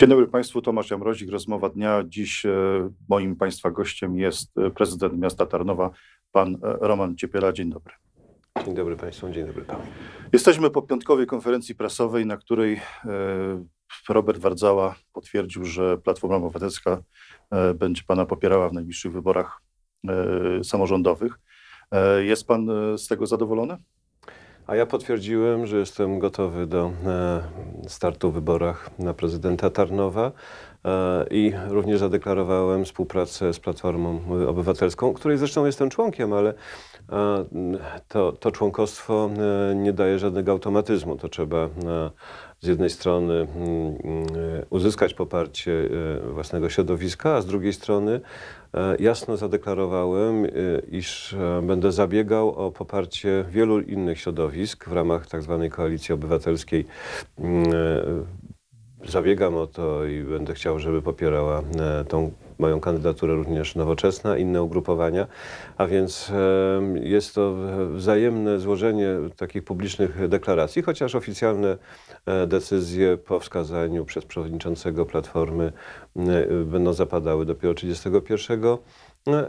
Dzień dobry Państwu, Tomasz Jamrozik, rozmowa dnia. Dziś e, moim Państwa gościem jest e, prezydent miasta Tarnowa, pan e, Roman Ciepiela. Dzień dobry. Dzień dobry Państwu, dzień dobry Panu. Jesteśmy po piątkowej konferencji prasowej, na której Robert Wardzała potwierdził, że Platforma Obywatelska będzie Pana popierała w najbliższych wyborach samorządowych. Jest Pan z tego zadowolony? A ja potwierdziłem, że jestem gotowy do e, startu w wyborach na prezydenta Tarnowa e, i również zadeklarowałem współpracę z Platformą Obywatelską, której zresztą jestem członkiem, ale Mm, to, to członkostwo e, nie daje żadnego automatyzmu. To trzeba e, z jednej strony mm, e, uzyskać poparcie własnego środowiska, a z drugiej strony jasno zadeklarowałem, iż będę zabiegał o poparcie wielu innych środowisk w ramach tzw. Tak koalicji obywatelskiej mm, zabiegam o to i będę chciał, żeby popierała tą mają kandydaturę również nowoczesna, inne ugrupowania, a więc jest to wzajemne złożenie takich publicznych deklaracji, chociaż oficjalne e, decyzje po wskazaniu przez przewodniczącego Platformy e, będą zapadały dopiero 31 e,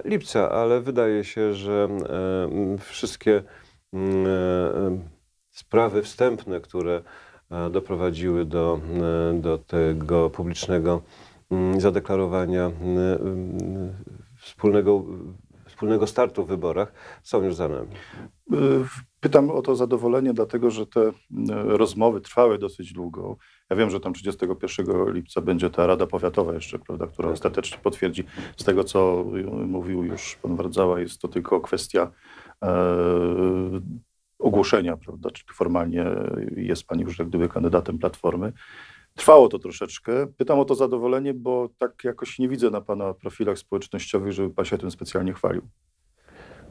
lipca, ale wydaje się, że wszystkie sprawy wstępne, które doprowadziły do, do tego publicznego Mm, zadeklarowania mm, mm, wspólnego, wspólnego startu w wyborach są już za nami. Y, pytam o to zadowolenie, dlatego że te y, rozmowy trwały dosyć długo. Ja wiem, że tam 31 lipca będzie ta Rada Powiatowa jeszcze, prawda, która tak. ostatecznie potwierdzi. Z tego, co y, mówił już pan Wardzała, jest to tylko kwestia e, ogłoszenia, prawda, czy formalnie jest pan już jak gdyby kandydatem Platformy. Trwało to troszeczkę. Pytam o to zadowolenie, bo tak jakoś nie widzę na pana profilach społecznościowych, żeby pan się tym specjalnie chwalił.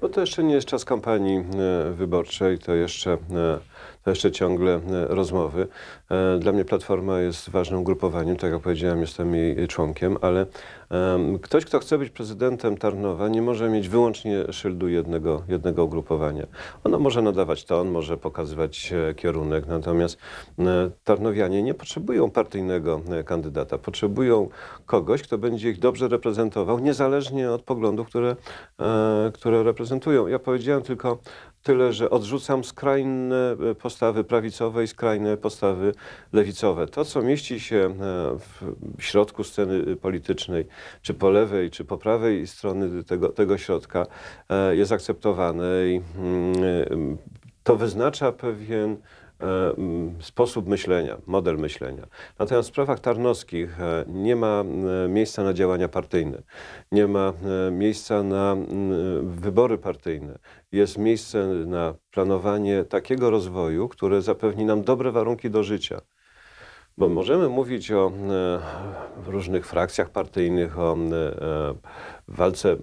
Bo to jeszcze nie jest czas kampanii e, wyborczej, to jeszcze e, to jeszcze ciągle e, rozmowy. E, dla mnie Platforma jest ważnym grupowaniem, tak jak powiedziałem, jestem jej członkiem, ale ktoś, kto chce być prezydentem Tarnowa, nie może mieć wyłącznie szyldu jednego, jednego ugrupowania. Ono może nadawać ton, może pokazywać e, kierunek, natomiast tarnowianie nie potrzebują partyjnego kandydata, potrzebują kogoś, kto będzie ich dobrze reprezentował, niezależnie od poglądów, które, które reprezentują. Ja powiedziałem tylko Tyle, że odrzucam skrajne e, postawy prawicowe i skrajne postawy lewicowe. To, co mieści się e, w środku sceny politycznej, czy po lewej, czy po prawej strony tego, tego środka, e, jest akceptowane i mm, to wyznacza pewien E, sposób myślenia, model myślenia. Natomiast w sprawach tarnowskich e, nie ma miejsca na działania partyjne, nie ma e, miejsca na wybory partyjne. Jest miejsce na planowanie takiego rozwoju, które zapewni nam dobre warunki do życia. Bo możemy mówić o różnych frakcjach partyjnych, o walce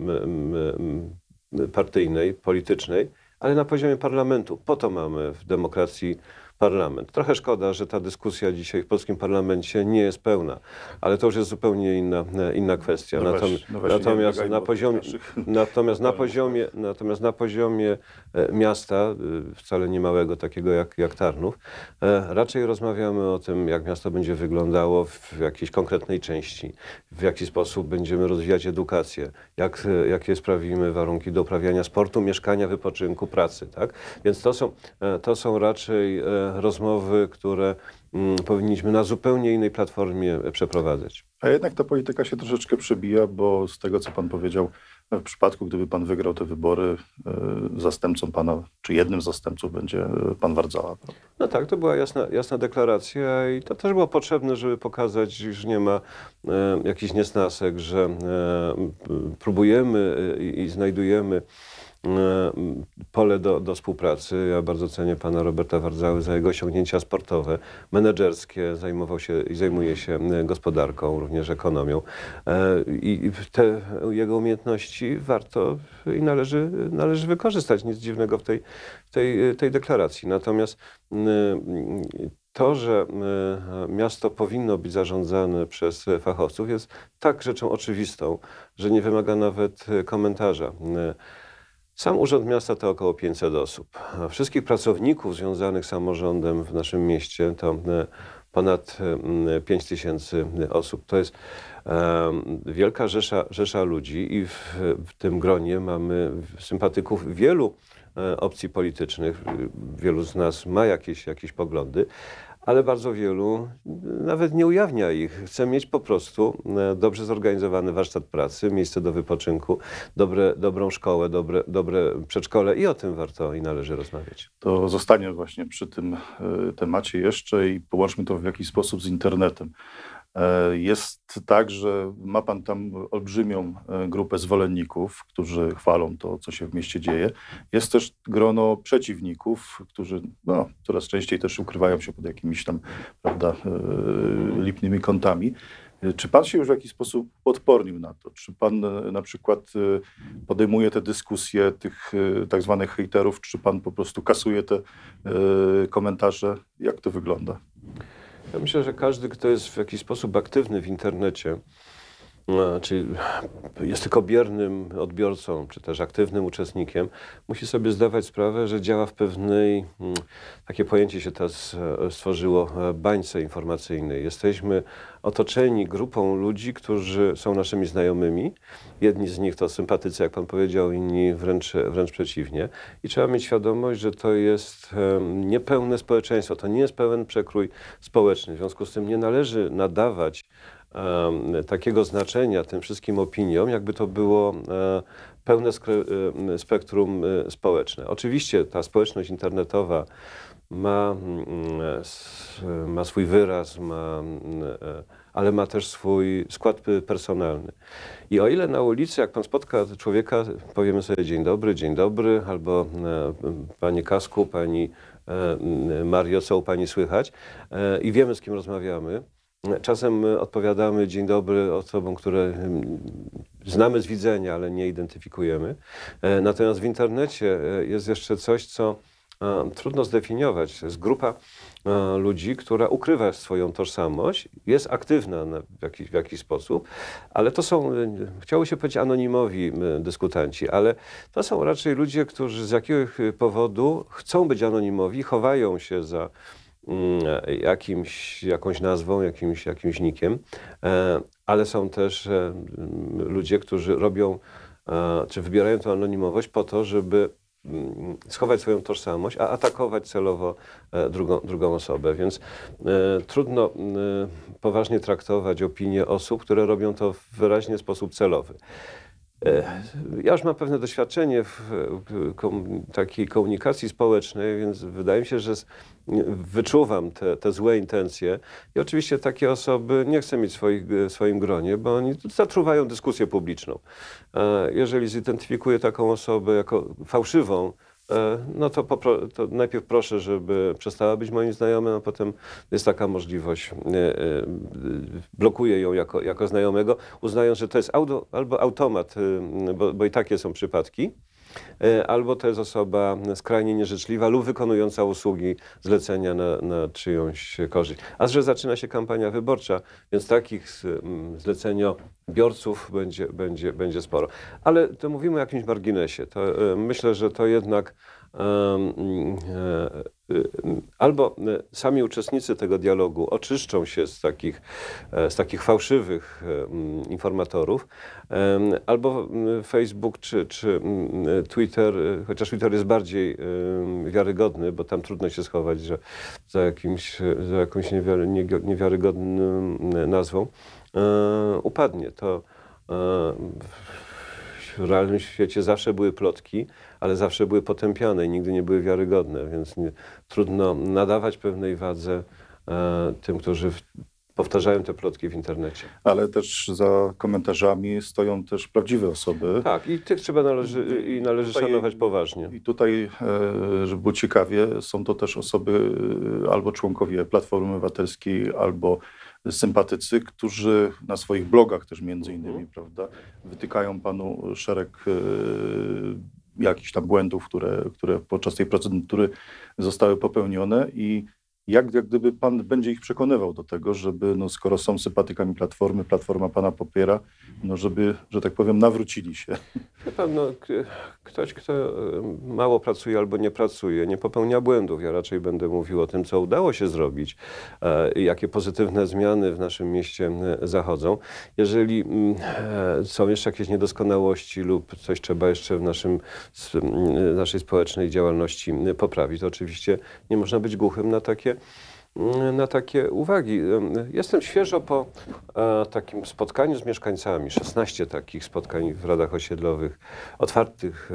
partyjnej, politycznej, ale na poziomie parlamentu. Po to mamy w demokracji parlament. Trochę szkoda, że ta dyskusja dzisiaj w polskim parlamencie nie jest pełna, ale to już jest zupełnie inna, inna kwestia. No no na natomiast, na poziomie, natomiast na poziomie e, miasta, e, wcale nie małego takiego jak, jak Tarnów, e, raczej rozmawiamy o tym, jak miasto będzie wyglądało w jakiejś konkretnej części, w jaki sposób będziemy rozwijać edukację, jak, jakie sprawimy warunki do uprawiania sportu, mieszkania, wypoczynku, pracy. Tak? Więc to są, to są raczej rozmowy, które mm, powinniśmy na zupełnie innej platformie e, przeprowadzać. A jednak ta polityka się troszeczkę przebija, bo z tego, co pan powiedział, no, w przypadku, gdyby pan wygrał te wybory, e, zastępcą pana, czy jednym z zastępców będzie e, pan Wardzała. Prawda? No tak, to była jasna, jasna deklaracja i to też było potrzebne, żeby pokazać, że nie ma e, jakichś niesnasek, że e, próbujemy i, i znajdujemy E, pole do, do współpracy. Ja bardzo cenię pana Roberta Wardzały za jego osiągnięcia sportowe, menedżerskie. Zajmował się i zajmuje się e, gospodarką, również ekonomią. E, I te jego umiejętności warto i należy, należy wykorzystać. Nic dziwnego w tej, tej, tej deklaracji. Natomiast to, że miasto powinno być zarządzane przez fachowców jest tak rzeczą oczywistą, że nie wymaga nawet komentarza. Sam Urząd Miasta to około 500 osób. wszystkich pracowników związanych z samorządem w naszym mieście to e, ponad 5 mm, tysięcy osób. To jest e, wielka rzesza, rzesza ludzi i w, w tym gronie mamy sympatyków wielu e, opcji politycznych. Wielu z nas ma jakieś, jakieś poglądy, ale bardzo wielu nawet nie ujawnia ich. Chce mieć po prostu e, dobrze zorganizowany warsztat pracy, miejsce do wypoczynku, dobre, dobrą szkołę, dobre, dobre przedszkole i o tym warto i należy rozmawiać. To zostanie właśnie przy tym e, temacie jeszcze i połączmy to w jakiś sposób z internetem. E, jest tak, że ma pan tam olbrzymią e, grupę zwolenników, którzy chwalą to, co się w mieście dzieje. Jest też grono przeciwników, którzy no, coraz częściej też ukrywają się pod jakimiś tam prawda, e, lipnymi kątami. Czy pan się już w jakiś sposób odpornił na to? Czy pan na przykład podejmuje te dyskusje tych tak zwanych hejterów? Czy pan po prostu kasuje te komentarze? Jak to wygląda? Ja myślę, że każdy, kto jest w jakiś sposób aktywny w internecie, no, czy znaczy, jest tylko biernym odbiorcą, czy też aktywnym uczestnikiem, musi sobie zdawać sprawę, że działa w pewnej, mm, takie pojęcie się teraz e, stworzyło, e, bańce informacyjnej. Jesteśmy otoczeni grupą ludzi, którzy są naszymi znajomymi. Jedni z nich to sympatycy, jak pan powiedział, inni wręcz, wręcz przeciwnie. I trzeba mieć świadomość, że to jest e, niepełne społeczeństwo, to nie jest pełen przekrój społeczny. W związku z tym nie należy nadawać takiego znaczenia tym wszystkim opiniom, jakby to było e, pełne e, spektrum e, społeczne. Oczywiście ta społeczność internetowa ma, ma swój wyraz, ma, ale ma też swój skład personalny. I o ile na ulicy, jak pan spotka człowieka, powiemy sobie dzień dobry, dzień dobry, albo panie Kasku, pani Mario, co u pani słychać i wiemy, z kim rozmawiamy, Czasem odpowiadamy dzień dobry osobom, które znamy z widzenia, ale nie identyfikujemy. E, natomiast w internecie e, jest jeszcze coś, co e, trudno zdefiniować. Jest grupa ludzi, która ukrywa swoją tożsamość, jest aktywna w jakiś, w jakiś sposób, ale to są, chciało się powiedzieć, anonimowi dyskutanci, ale to są raczej ludzie, którzy z jakiegoś powodu chcą być anonimowi, chowają się za Mm, jakimś, jakąś nazwą, jakimś, jakimś nikiem, e, ale są też e, mm, ludzie, którzy robią e, czy wybierają tę anonimowość po to, żeby mm, schować swoją tożsamość, a atakować celowo drugą, drugą osobę. Więc trudno poważnie traktować opinie osób, które robią to w wyraźny sposób celowy. E, ja już mam pewne doświadczenie w takiej komunikacji społecznej, więc wydaje mi się, że wyczuwam te, te złe intencje. I oczywiście takie osoby nie chcę mieć w swoim gronie, bo oni zatruwają dyskusję publiczną. E, jeżeli zidentyfikuję taką osobę jako fałszywą, E, no to, to, najpierw proszę, żeby przestała być moim znajomym, a potem jest taka możliwość. E, e, blokuję ją jako, jako znajomego, uznając, że to jest auto, albo automat, bo, bo i takie są przypadki. E, albo to jest osoba skrajnie nieżyczliwa lub wykonująca usługi zlecenia na, na czyjąś korzyść. A że zaczyna się kampania wyborcza, więc takich mm, zleceniobiorców będzie, będzie, będzie sporo. Ale to mówimy o jakimś marginesie. To, e, myślę, że to jednak um, Y, albo y, sami uczestnicy tego dialogu oczyszczą się z takich, e, z takich fałszywych e, informatorów, albo Facebook czy, czy y, Twitter, chociaż Twitter jest bardziej wiarygodny, bo tam trudno się schować że za, jakimś, za jakąś niewiarygodną nazwą, e, upadnie. To w realnym świecie zawsze były plotki, ale zawsze były potępiane i nigdy nie były wiarygodne, więc nie, trudno nadawać pewnej wadze e, tym, którzy w, powtarzają te plotki w internecie. Ale też za komentarzami stoją też prawdziwe osoby. Tak, i tych trzeba należy, i należy tutaj, szanować poważnie. I tutaj, e, żeby było ciekawie, są to też osoby e, albo członkowie Platformy Obywatelskiej, albo sympatycy, którzy na swoich blogach też między mhm. innymi, prawda, wytykają panu szereg e, jakichś tam błędów, które, które podczas tej procedury zostały popełnione i jak, jak gdyby pan będzie ich przekonywał do tego, żeby, no, skoro są sympatykami Platformy, Platforma pana popiera, no, żeby, że tak powiem, nawrócili się? Na pewno ktoś, kto y, mało pracuje albo nie pracuje, nie popełnia błędów. Ja raczej będę mówił o tym, co udało się zrobić e, jakie pozytywne zmiany w naszym mieście e, zachodzą. Jeżeli mm, e, są jeszcze jakieś niedoskonałości lub coś trzeba jeszcze w naszym, naszej społecznej działalności poprawić, to oczywiście nie można być głuchym na takie na takie uwagi. Jestem świeżo po e, takim spotkaniu z mieszkańcami, 16 takich spotkań w radach osiedlowych, otwartych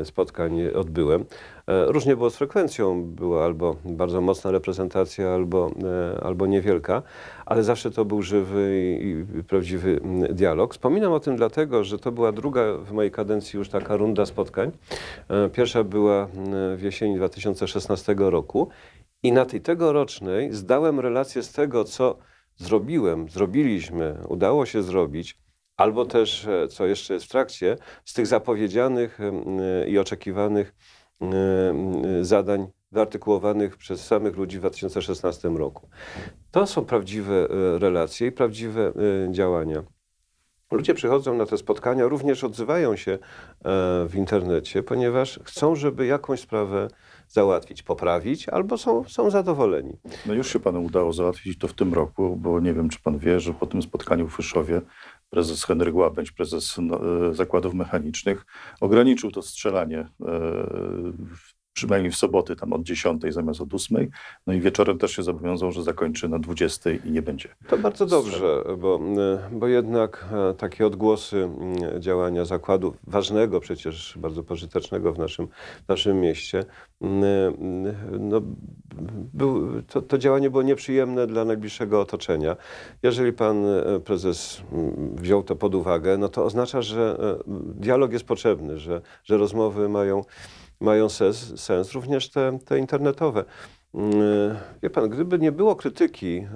e, spotkań odbyłem. E, różnie było z frekwencją, była albo bardzo mocna reprezentacja, albo, albo niewielka, ale zawsze to był żywy i prawdziwy dialog. Wspominam o tym dlatego, że to była druga w mojej kadencji już taka runda spotkań. Pierwsza była w jesieni 2016 roku i na tej tegorocznej zdałem relację z tego, co zrobiłem, zrobiliśmy, udało się zrobić, albo też, e, co jeszcze jest w trakcie, z tych zapowiedzianych e, i oczekiwanych e, zadań wyartykułowanych przez samych ludzi w 2016 roku. To są prawdziwe relacje i prawdziwe działania. Ludzie przychodzą na te spotkania, również odzywają się w internecie, ponieważ chcą, żeby jakąś sprawę załatwić, poprawić, albo są, są zadowoleni. No już się panu udało załatwić to w tym roku, bo nie wiem, czy pan wie, że po tym spotkaniu w Fyszowie prezes Henryk Łabędź, prezes no, e, zakładów mechanicznych, ograniczył to strzelanie e, przynajmniej w soboty tam od 10 zamiast od 8. No i wieczorem też się zobowiązał, że zakończy na 20 i nie będzie. To bardzo dobrze, bo, y, bo jednak y, takie odgłosy y, działania zakładu, ważnego przecież, bardzo pożytecznego w naszym, w naszym mieście, no, był, to, to działanie było nieprzyjemne dla najbliższego otoczenia. Jeżeli pan prezes wziął to pod uwagę, no to oznacza, że dialog jest potrzebny, że, że rozmowy mają mają sens, sens również te, te internetowe. Mm, e, wie pan, gdyby nie było krytyki, e,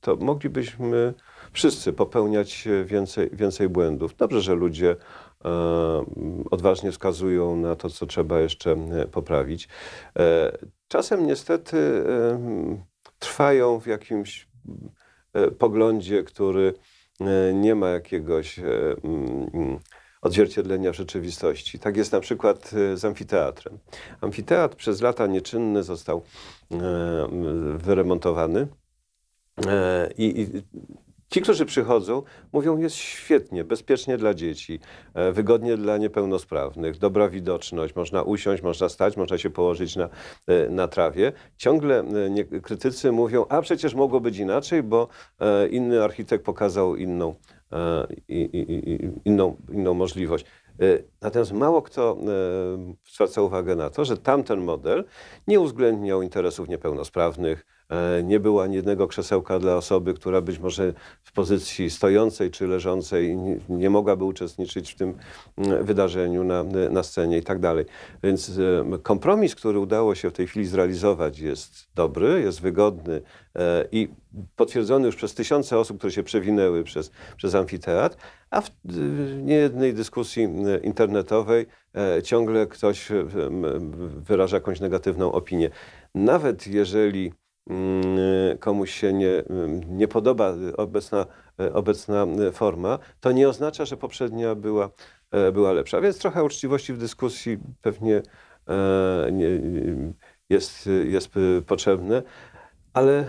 to moglibyśmy wszyscy popełniać e, więcej, więcej błędów. Dobrze, że ludzie odważnie wskazują na to, co trzeba jeszcze poprawić. Czasem niestety trwają w jakimś poglądzie, który nie ma jakiegoś odzwierciedlenia w rzeczywistości. Tak jest na przykład e, z amfiteatrem. Amfiteatr przez lata nieczynny został e, wyremontowany e, i Ci, którzy przychodzą, mówią, jest świetnie, bezpiecznie dla dzieci, wygodnie dla niepełnosprawnych, dobra widoczność, można usiąść, można stać, można się położyć na, na trawie. Ciągle nie, krytycy mówią, a przecież mogło być inaczej, bo inny architekt pokazał inną E, i, i, i inną, inną możliwość. E, natomiast mało kto e, zwraca uwagę na to, że tamten model nie uwzględniał interesów niepełnosprawnych, E, nie było ani jednego krzesełka dla osoby, która być może w pozycji stojącej czy leżącej nie mogłaby uczestniczyć w tym mm, wydarzeniu na, na scenie i tak dalej. Więc e, kompromis, który udało się w tej chwili zrealizować jest dobry, jest wygodny e, i potwierdzony już przez tysiące osób, które się przewinęły przez, przez amfiteatr, a w niejednej dyskusji internetowej ciągle ktoś wyraża jakąś negatywną opinię. Nawet jeżeli Mm, y, komuś się nie, y, nie podoba y, obecna, obecna forma, to nie oznacza, że poprzednia była, e, była lepsza. Więc trochę uczciwości w dyskusji pewnie e, jest, jest potrzebne, ale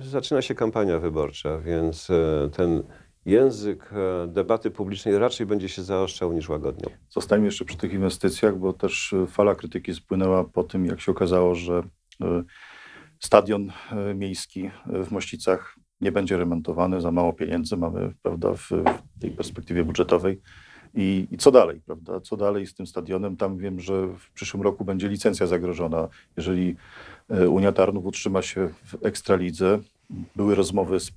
e, zaczyna się kampania wyborcza, więc ten język debaty publicznej raczej będzie się zaostrzał niż łagodniał. Zostańmy jeszcze przy tych inwestycjach, bo też fala krytyki spłynęła po tym, jak się okazało, że Stadion e, miejski e, w Mościcach nie będzie remontowany, za mało pieniędzy mamy prawda, w, w tej perspektywie budżetowej. I, I, co dalej, prawda? Co dalej z tym stadionem? Tam wiem, że w przyszłym roku będzie licencja zagrożona. Jeżeli e, Unia Tarnów utrzyma się w Ekstralidze, były rozmowy z,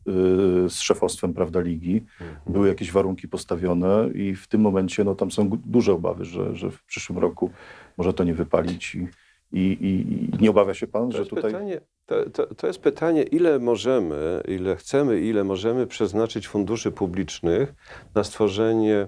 z szefostwem prawda, ligi, mhm. były jakieś warunki postawione i w tym momencie no, tam są duże obawy, że, że w przyszłym roku może to nie wypalić i, i, i nie obawia się pan, że tutaj... Pytanie, to, to, to jest pytanie, ile możemy, ile chcemy, ile możemy przeznaczyć funduszy publicznych na stworzenie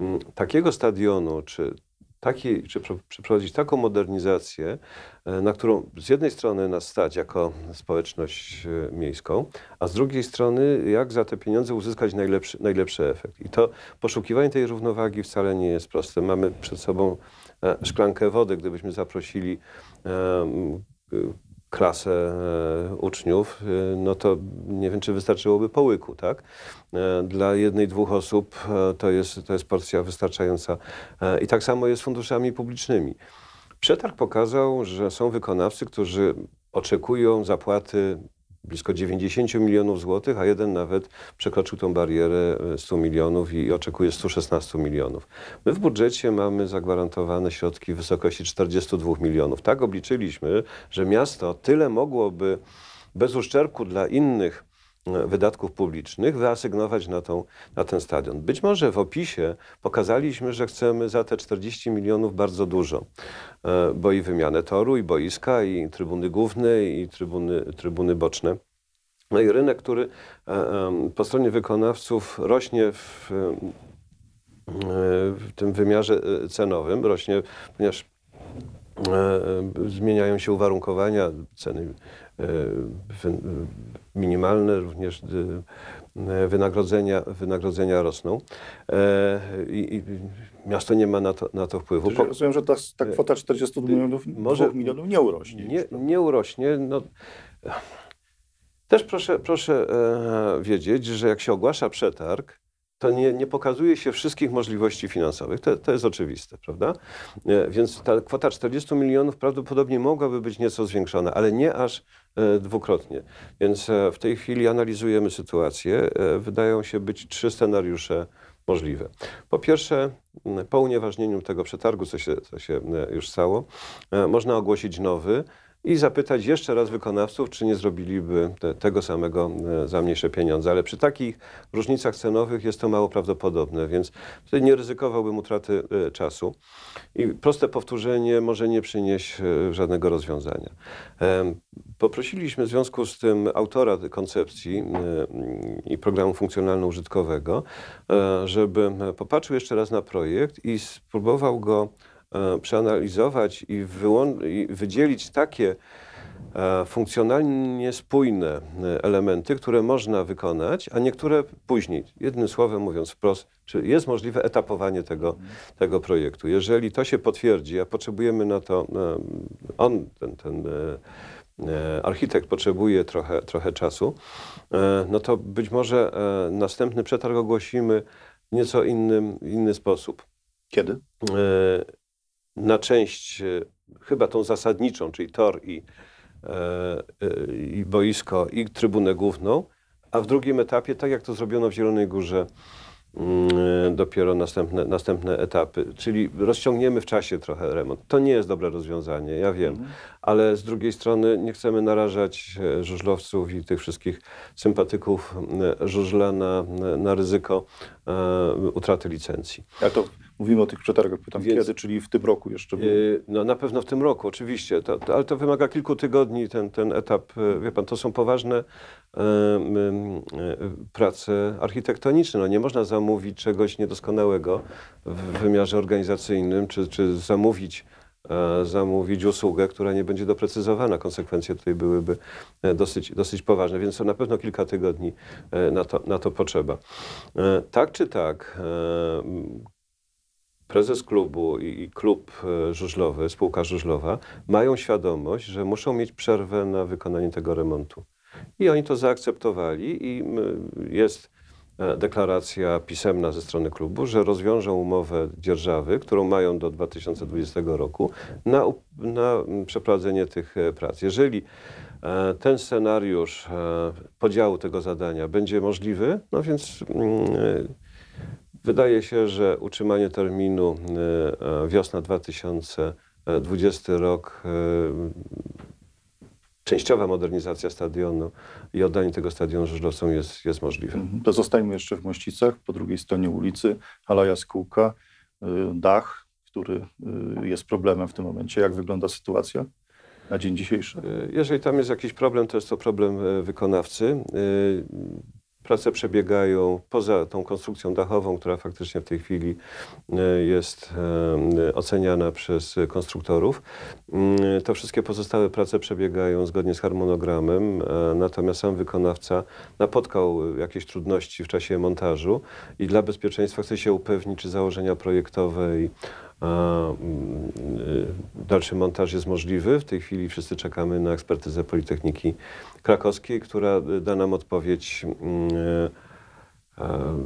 mm, takiego stadionu, czy, taki, czy przeprowadzić taką modernizację, e, na którą z jednej strony nas stać jako społeczność e, miejską, a z drugiej strony jak za te pieniądze uzyskać najlepszy, najlepszy efekt. I to poszukiwanie tej równowagi wcale nie jest proste. Mamy przed sobą E, szklankę wody, gdybyśmy zaprosili e, e, klasę uczniów, no to nie wiem, czy wystarczyłoby połyku, tak? Dla jednej, dwóch osób to jest, to jest porcja wystarczająca. I tak samo jest z funduszami publicznymi. Przetarg pokazał, że są wykonawcy, którzy oczekują zapłaty blisko 90 milionów złotych, a jeden nawet przekroczył tą barierę 100 e, milionów i oczekuje 116 milionów. My w budżecie mamy zagwarantowane środki w wysokości 42 milionów. Tak obliczyliśmy, że miasto tyle mogłoby bez uszczerbku dla innych wydatków publicznych wyasygnować na, tą, na ten stadion. Być może w opisie pokazaliśmy, że chcemy za te 40 milionów bardzo dużo, e, bo i wymianę toru, i boiska, i trybuny główne, i trybuny, trybuny boczne. No i rynek, który e, po stronie wykonawców rośnie w, w tym wymiarze e, cenowym, rośnie, ponieważ E, e, zmieniają się uwarunkowania, ceny e, minimalne, również wynagrodzenia, wynagrodzenia rosną i, i miasto nie ma na to, na to wpływu. Po, rozumiem, że ta, ta kwota 42 milionów, y, może, milionów nie urośnie. Nie, no. nie urośnie. No. Też proszę, proszę wiedzieć, że jak się ogłasza przetarg, to nie, nie pokazuje się wszystkich możliwości finansowych. To, to jest oczywiste, prawda? E, więc ta kwota 40 milionów prawdopodobnie mogłaby być nieco zwiększona, ale nie aż e, dwukrotnie. Więc e, w tej chwili analizujemy sytuację. Wydają się być trzy scenariusze możliwe. Po pierwsze, po unieważnieniu tego przetargu, co się, co się już stało, można ogłosić nowy, i zapytać jeszcze raz wykonawców, czy nie zrobiliby te, tego samego e, za mniejsze pieniądze. Ale przy takich różnicach cenowych jest to mało prawdopodobne, więc wtedy nie ryzykowałbym utraty e, czasu. I proste powtórzenie może nie przynieść e, żadnego rozwiązania. Poprosiliśmy w związku z tym autora koncepcji mm, i programu funkcjonalno-użytkowego, żeby popatrzył jeszcze raz na projekt i spróbował go E, przeanalizować i, i wydzielić takie e, funkcjonalnie spójne e, elementy, które można wykonać, a niektóre później. Jednym słowem mówiąc wprost, czy jest możliwe etapowanie tego, tego projektu. Jeżeli to się potwierdzi, a potrzebujemy na to, on, ten, ten architekt potrzebuje trochę, trochę czasu, no to być może następny przetarg ogłosimy nieco innym, inny sposób. Kiedy? na część e, chyba tą zasadniczą, czyli tor i, e, e, i boisko i trybunę główną, a w drugim etapie, tak jak to zrobiono w Zielonej Górze, mm, dopiero następne, następne etapy. Czyli rozciągniemy w czasie trochę remont. To nie jest dobre rozwiązanie, ja wiem, mhm. ale z drugiej strony nie chcemy narażać żużlowców i tych wszystkich sympatyków żużla na, na ryzyko utraty licencji. A to Mówimy o tych przetargach, pytam Więc, kiedy, czyli w tym roku jeszcze? Yy, no na pewno w tym roku, oczywiście, to, to, ale to wymaga kilku tygodni, ten, ten etap, yy, wie pan, to są poważne yy, yy, yy, prace architektoniczne. No, nie można zamówić czegoś niedoskonałego w wymiarze organizacyjnym, czy, czy zamówić e, zamówić usługę, która nie będzie doprecyzowana. Konsekwencje tutaj byłyby e, dosyć, dosyć poważne, więc na pewno kilka tygodni e, na to, na to potrzeba. Tak czy tak, prezes klubu i klub e, żużlowy, spółka żużlowa mają świadomość, że muszą mieć przerwę na wykonanie tego remontu. I oni to zaakceptowali i jest e, deklaracja pisemna ze strony klubu, że rozwiążą umowę dzierżawy, którą mają do 2020 roku na, na przeprowadzenie tych e, prac. Jeżeli ten scenariusz podziału tego zadania będzie możliwy, no więc Wydaje się, że utrzymanie terminu e, e, wiosna 2020 rok, e, częściowa modernizacja stadionu i oddanie tego stadionu żużlowcom jest, jest możliwe. Pozostańmy mhm. jeszcze w Mościcach, po drugiej stronie ulicy, Hala Jaskółka, dach, który jest problemem w tym momencie. Jak wygląda sytuacja? na dzień dzisiejszy? Jeżeli tam jest jakiś problem, to jest to problem wykonawcy. Prace przebiegają poza tą konstrukcją dachową, która faktycznie w tej chwili e, jest e, oceniana przez konstruktorów. Mm, to wszystkie pozostałe prace przebiegają zgodnie z harmonogramem, e, natomiast sam wykonawca napotkał jakieś trudności w czasie montażu i dla bezpieczeństwa chce się upewnić, czy założenia projektowe i Mm, y, dalszy montaż jest możliwy. W tej chwili wszyscy czekamy na ekspertyzę Politechniki Krakowskiej, która y, da nam odpowiedź mm, y,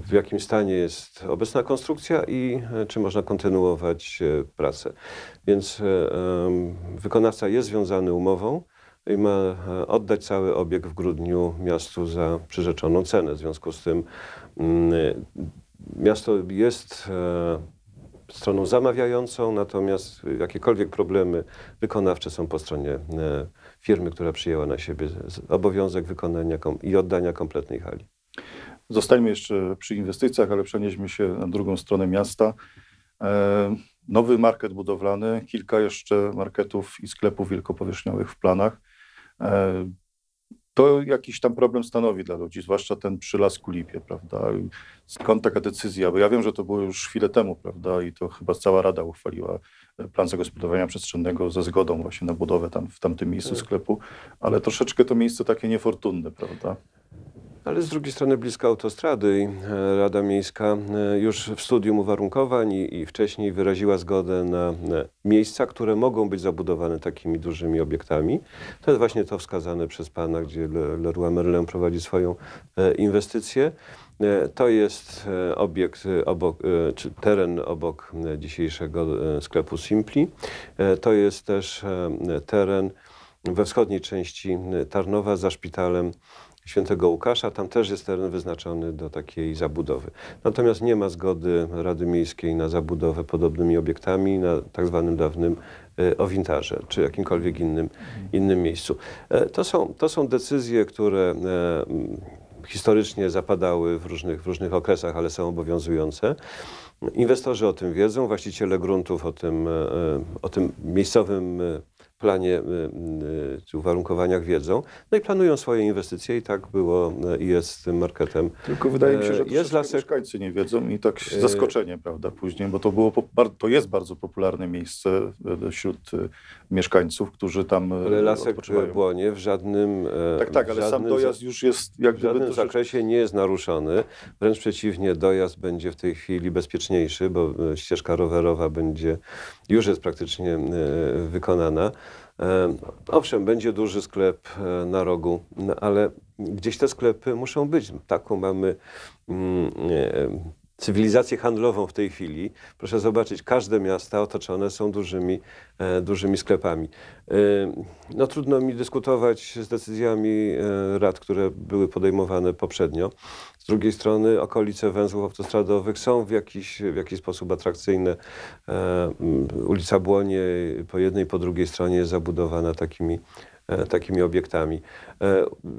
w jakim stanie jest obecna konstrukcja i czy można kontynuować pracę. Więc wykonawca jest związany umową i ma oddać cały obieg w grudniu miastu za przyrzeczoną cenę. W związku z tym mm, miasto jest stroną zamawiającą, natomiast jakiekolwiek problemy wykonawcze są po stronie e, firmy, która przyjęła na siebie obowiązek wykonania i oddania kompletnej hali. Zostańmy jeszcze przy inwestycjach, ale przenieśmy się na drugą stronę miasta. E, nowy market budowlany, kilka jeszcze marketów i sklepów wielkopowierzchniowych w planach. E, to jakiś tam problem stanowi dla ludzi, zwłaszcza ten przy Lasku Lipie, prawda? Skąd taka decyzja? Bo ja wiem, że to było już chwilę temu, prawda? I to chyba cała Rada uchwaliła e, plan zagospodarowania przestrzennego ze zgodą właśnie na budowę tam w tamtym miejscu tak. sklepu, ale troszeczkę to miejsce takie niefortunne, prawda? ale z drugiej strony bliska autostrady i e, Rada Miejska e, już w studium uwarunkowań i, i wcześniej wyraziła zgodę na miejsca, które mogą być zabudowane takimi dużymi obiektami. To jest właśnie to wskazane przez pana, gdzie Leroy Merlin prowadzi swoją e, inwestycję. To jest obiekt obok, czy teren obok dzisiejszego sklepu Simpli. To jest też teren we wschodniej części Tarnowa za szpitalem Świętego Łukasza. Tam też jest teren wyznaczony do takiej zabudowy. Natomiast nie ma zgody Rady Miejskiej na zabudowę podobnymi obiektami na tak zwanym dawnym e, Owintarze czy jakimkolwiek innym, innym miejscu. E, to są, to są decyzje, które e, historycznie zapadały w różnych, w różnych okresach, ale są obowiązujące. Inwestorzy o tym wiedzą, właściciele gruntów o tym, o tym miejscowym planie y, y, czy uwarunkowaniach wiedzą, no i planują swoje inwestycje i tak było y, i jest z tym marketem. Tylko wydaje mi się, że jest lasek... mieszkańcy nie wiedzą i tak zaskoczenie, prawda, później, bo to, było, to jest bardzo popularne miejsce wśród mieszkańców, którzy tam Ale Lasek Błonie w żadnym... Tak, tak, ale sam dojazd już jest... Jak w żadnym zakresie nie jest naruszany, wręcz przeciwnie, dojazd będzie w tej chwili bezpieczniejszy, bo ścieżka rowerowa będzie, już jest praktycznie wykonana. E, owszem, będzie duży sklep e, na rogu, no, ale gdzieś te sklepy muszą być. Taką mamy mm, e, cywilizację handlową w tej chwili. Proszę zobaczyć, każde miasta otoczone są dużymi, e, dużymi sklepami. E, no trudno mi dyskutować z decyzjami e, rad, które były podejmowane poprzednio. Z drugiej strony okolice węzłów autostradowych są w jakiś, w jakiś sposób atrakcyjne. ulica Błonie po jednej, po drugiej stronie jest zabudowana takimi takimi obiektami.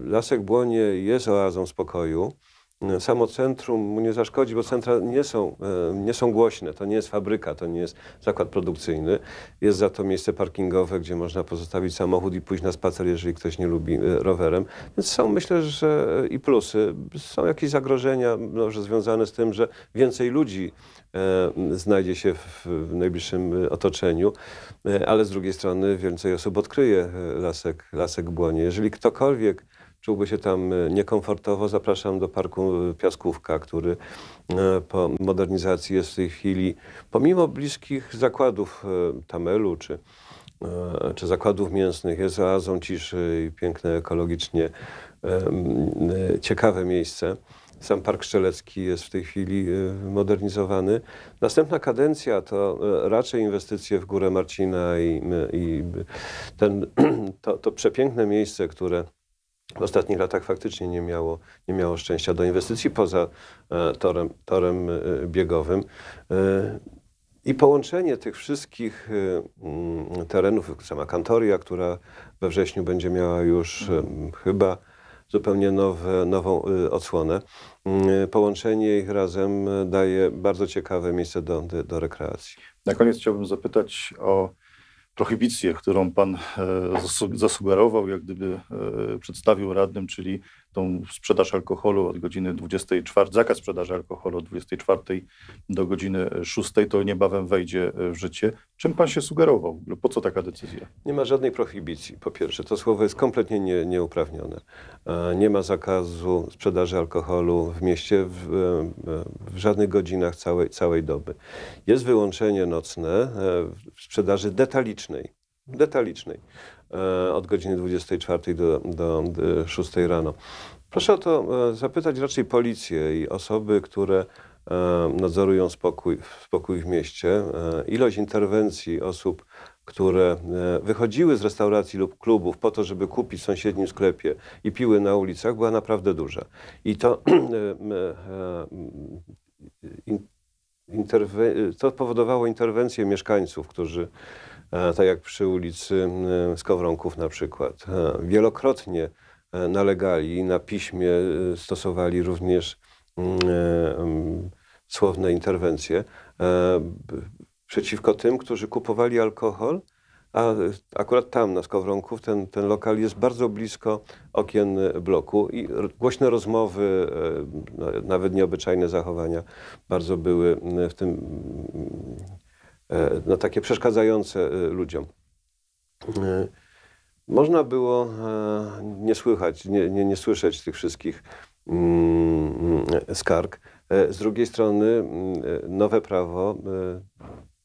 Lasek Błonie jest oazą spokoju. E, samo centrum mu nie zaszkodzi, bo centra nie są, e, nie są głośne. To nie jest fabryka, to nie jest zakład produkcyjny. Jest za to miejsce parkingowe, gdzie można pozostawić samochód i pójść na spacer, jeżeli ktoś nie lubi e, rowerem. Więc są myślę, że i plusy. Są jakieś zagrożenia może związane z tym, że więcej ludzi znajdzie się w najbliższym otoczeniu, ale z drugiej strony więcej osób odkryje lasek, lasek błonie. Jeżeli ktokolwiek czułby się tam e, niekomfortowo, zapraszam do parku Piaskówka, który e, po modernizacji jest w tej chwili, pomimo bliskich zakładów e, Tamelu czy, czy zakładów mięsnych, jest oazą ciszy i piękne ekologicznie ciekawe miejsce. Sam Park Szczelecki jest w tej chwili modernizowany. Następna kadencja to raczej inwestycje w Górę Marcina i, i ten, to, to przepiękne miejsce, które w ostatnich latach faktycznie nie miało, nie miało szczęścia do inwestycji poza e, torem, torem e, biegowym. E, I połączenie tych wszystkich mm, terenów, sama Kantoria, która we wrześniu będzie miała już mhm. chyba zupełnie nowe, nową odsłonę, połączenie ich razem daje bardzo ciekawe miejsce do, do rekreacji. Na koniec chciałbym zapytać o prohibicję, którą pan e, zasugerował, jak gdyby e, przedstawił radnym, czyli tą sprzedaż alkoholu od godziny 24, zakaz sprzedaży alkoholu od 24 do godziny 6, to niebawem wejdzie e, w życie. Czym pan się sugerował? Po co taka decyzja? Nie ma żadnej prohibicji, po pierwsze. To słowo jest kompletnie nie, nieuprawnione. E, nie ma zakazu sprzedaży alkoholu w mieście w, e, w żadnych godzinach całej, całej doby. Jest wyłączenie nocne w sprzedaży detalicznej detalicznej. E, od godziny 24 do, do 6 rano. Proszę o to e, zapytać raczej policję i osoby, które e, nadzorują spokój, spokój w mieście. Ilość interwencji osób, które wychodziły z restauracji lub klubów po to, żeby kupić w sąsiednim sklepie i piły na ulicach, była naprawdę duża. I to to powodowało interwencję mieszkańców, którzy E, tak jak przy ulicy Skowronków na przykład. E, wielokrotnie e, nalegali, na piśmie stosowali również słowne interwencje przeciwko tym, którzy kupowali alkohol, a akurat tam na Skowronków ten, ten lokal jest bardzo blisko okien bloku i głośne rozmowy, nawet nieobyczajne zachowania bardzo były w tym E, no, takie przeszkadzające e, ludziom. E, można było nie słychać, nie, nie, nie słyszeć tych wszystkich mm, skarg. Z drugiej strony mm, nowe prawo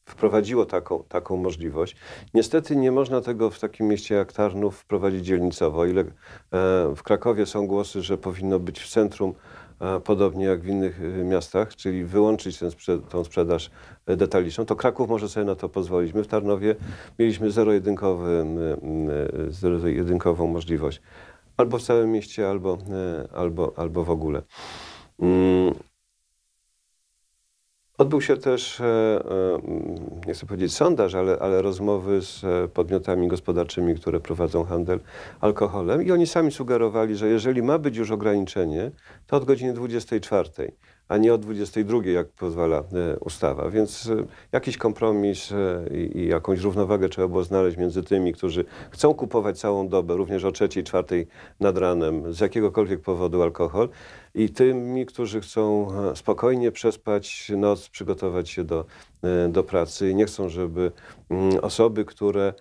wprowadziło taką, taką możliwość. Niestety nie można tego w takim mieście jak Tarnów wprowadzić dzielnicowo. Ile w Krakowie są głosy, że powinno być w centrum podobnie jak w innych y, miastach, czyli wyłączyć ten tą sprzedaż y, detaliczną, to Kraków może sobie na to pozwolić. My w Tarnowie mieliśmy y, mm, zero-jedynkową możliwość. Albo w całym mieście, albo, albo, albo w ogóle. Mm, Odbył się też, e, e, nie chcę powiedzieć sondaż, ale, ale rozmowy z e, podmiotami gospodarczymi, które prowadzą handel alkoholem i oni sami sugerowali, że jeżeli ma być już ograniczenie, to od godziny 24 a nie o 22, jak pozwala e, ustawa. Więc e, jakiś kompromis e, i, jakąś równowagę trzeba było znaleźć między tymi, którzy chcą kupować całą dobę, również o trzeciej, czwartej nad ranem, z jakiegokolwiek powodu alkohol, i tymi, którzy chcą spokojnie przespać noc, przygotować się do, do pracy i nie chcą, żeby mm, osoby, które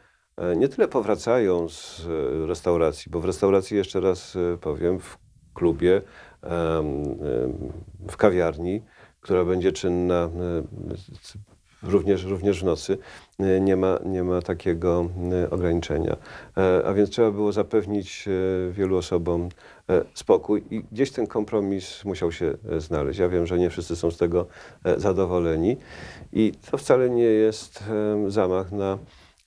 nie tyle powracają z restauracji, bo w restauracji, jeszcze raz powiem, w klubie w kawiarni, która będzie czynna również, również w nocy, e, nie ma, nie ma takiego e, ograniczenia. E, a więc trzeba było zapewnić wielu osobom spokój i gdzieś ten kompromis musiał się znaleźć. Ja wiem, że nie wszyscy są z tego zadowoleni i to wcale nie jest zamach na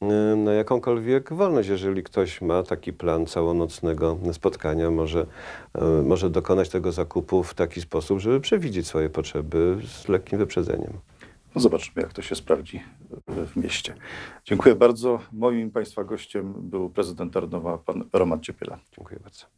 Y, na no, jakąkolwiek wolność. Jeżeli ktoś ma taki plan całonocnego spotkania, może, y, może dokonać tego zakupu w taki sposób, żeby przewidzieć swoje potrzeby z lekkim wyprzedzeniem. No zobaczmy jak to się sprawdzi w mieście. Dziękuję bardzo. Moim Państwa gościem był prezydent Tarnowa, pan Roman Ciepiela. Dziękuję bardzo.